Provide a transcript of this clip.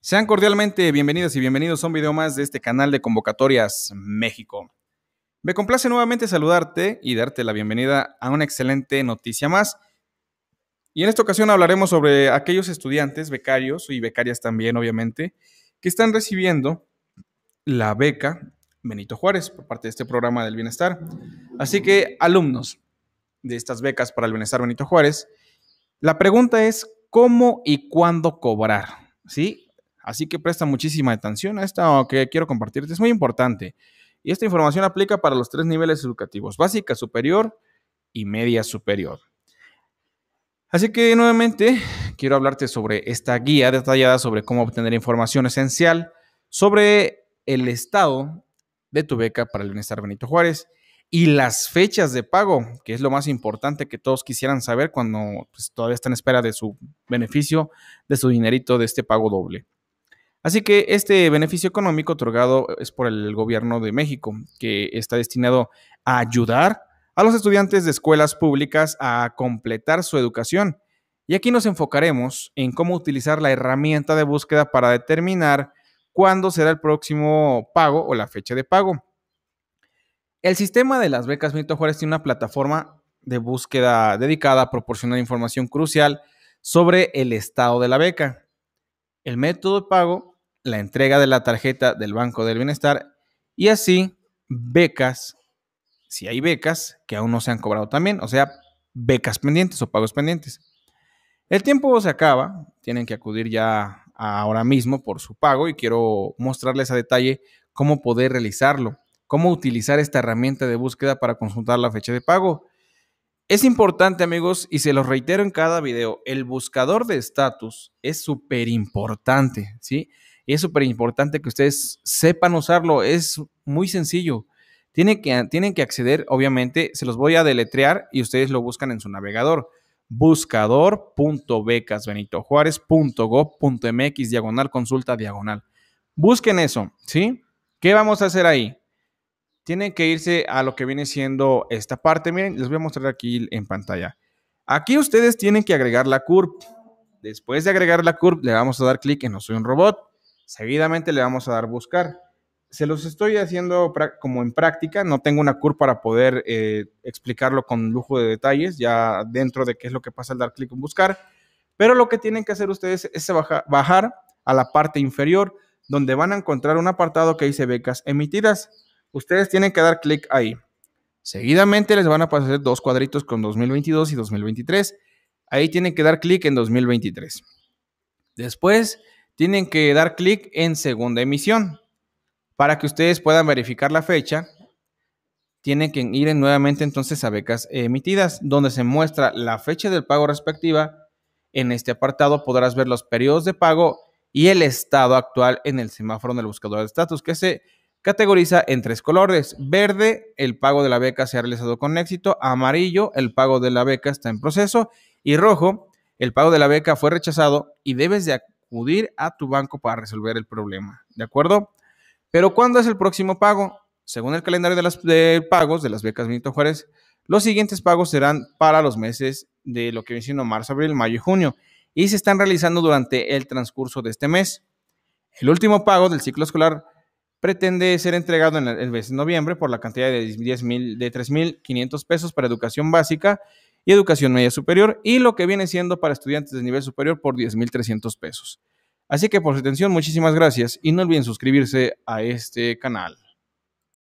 Sean cordialmente bienvenidas y bienvenidos a un video más de este canal de Convocatorias México. Me complace nuevamente saludarte y darte la bienvenida a una excelente noticia más. Y en esta ocasión hablaremos sobre aquellos estudiantes, becarios y becarias también, obviamente, que están recibiendo la beca Benito Juárez por parte de este programa del bienestar. Así que, alumnos de estas becas para el bienestar Benito Juárez, la pregunta es, ¿cómo y cuándo cobrar? ¿Sí? Así que presta muchísima atención a esto que quiero compartirte, es muy importante. Y esta información aplica para los tres niveles educativos, básica, superior y media superior. Así que nuevamente quiero hablarte sobre esta guía detallada sobre cómo obtener información esencial sobre el estado de tu beca para el bienestar Benito Juárez y las fechas de pago, que es lo más importante que todos quisieran saber cuando pues, todavía están en espera de su beneficio, de su dinerito, de este pago doble. Así que este beneficio económico otorgado es por el gobierno de México, que está destinado a ayudar a los estudiantes de escuelas públicas a completar su educación. Y aquí nos enfocaremos en cómo utilizar la herramienta de búsqueda para determinar cuándo será el próximo pago o la fecha de pago. El sistema de las becas Benito Juárez tiene una plataforma de búsqueda dedicada a proporcionar información crucial sobre el estado de la beca, el método de pago la entrega de la tarjeta del Banco del Bienestar y así becas, si hay becas que aún no se han cobrado también, o sea, becas pendientes o pagos pendientes. El tiempo se acaba, tienen que acudir ya ahora mismo por su pago y quiero mostrarles a detalle cómo poder realizarlo, cómo utilizar esta herramienta de búsqueda para consultar la fecha de pago. Es importante, amigos, y se los reitero en cada video, el buscador de estatus es súper importante, ¿sí? es súper importante que ustedes sepan usarlo. Es muy sencillo. Tienen que, tienen que acceder, obviamente, se los voy a deletrear y ustedes lo buscan en su navegador. Buscador.becasbenitojuárez.gov.mx, diagonal, consulta, diagonal. Busquen eso, ¿sí? ¿Qué vamos a hacer ahí? Tienen que irse a lo que viene siendo esta parte. Miren, les voy a mostrar aquí en pantalla. Aquí ustedes tienen que agregar la curva. Después de agregar la curva, le vamos a dar clic en No soy un robot. Seguidamente le vamos a dar buscar. Se los estoy haciendo como en práctica, no tengo una CUR para poder eh, explicarlo con lujo de detalles, ya dentro de qué es lo que pasa al dar clic en buscar, pero lo que tienen que hacer ustedes es bajar a la parte inferior, donde van a encontrar un apartado que dice becas emitidas. Ustedes tienen que dar clic ahí. Seguidamente les van a pasar dos cuadritos con 2022 y 2023. Ahí tienen que dar clic en 2023. Después tienen que dar clic en segunda emisión. Para que ustedes puedan verificar la fecha, tienen que ir nuevamente entonces a becas emitidas, donde se muestra la fecha del pago respectiva. En este apartado podrás ver los periodos de pago y el estado actual en el semáforo del buscador de estatus, que se categoriza en tres colores. Verde, el pago de la beca se ha realizado con éxito. Amarillo, el pago de la beca está en proceso. Y rojo, el pago de la beca fue rechazado y debes de acudir a tu banco para resolver el problema, ¿de acuerdo? Pero ¿cuándo es el próximo pago? Según el calendario de, las, pagos de las becas Benito Juárez, los siguientes pagos serán para los meses de lo que viene siendo marzo, abril, mayo y junio y se están realizando durante el transcurso de este mes. El último pago del ciclo escolar pretende ser entregado en el mes de noviembre por la cantidad de, de 3.500 pesos para educación básica y educación media superior y lo que viene siendo para estudiantes de nivel superior por 10,300 pesos. Así que por su atención, muchísimas gracias y no olviden suscribirse a este canal.